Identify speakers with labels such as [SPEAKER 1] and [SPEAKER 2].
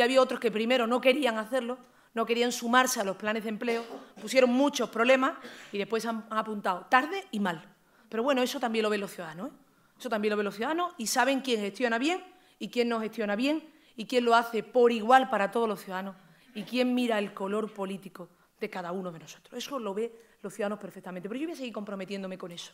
[SPEAKER 1] y había otros que primero no querían hacerlo, no querían sumarse a los planes de empleo, pusieron muchos problemas y después han, apuntado tarde y mal. Pero bueno, eso también lo ven los ciudadanos, ¿eh? eso también lo ven los ciudadanos y saben quién gestiona bien y quién no gestiona bien y quién lo hace por igual para todos los ciudadanos y quién mira el color político de cada uno de nosotros. Eso lo ve los ciudadanos perfectamente, pero yo voy a seguir comprometiéndome con eso.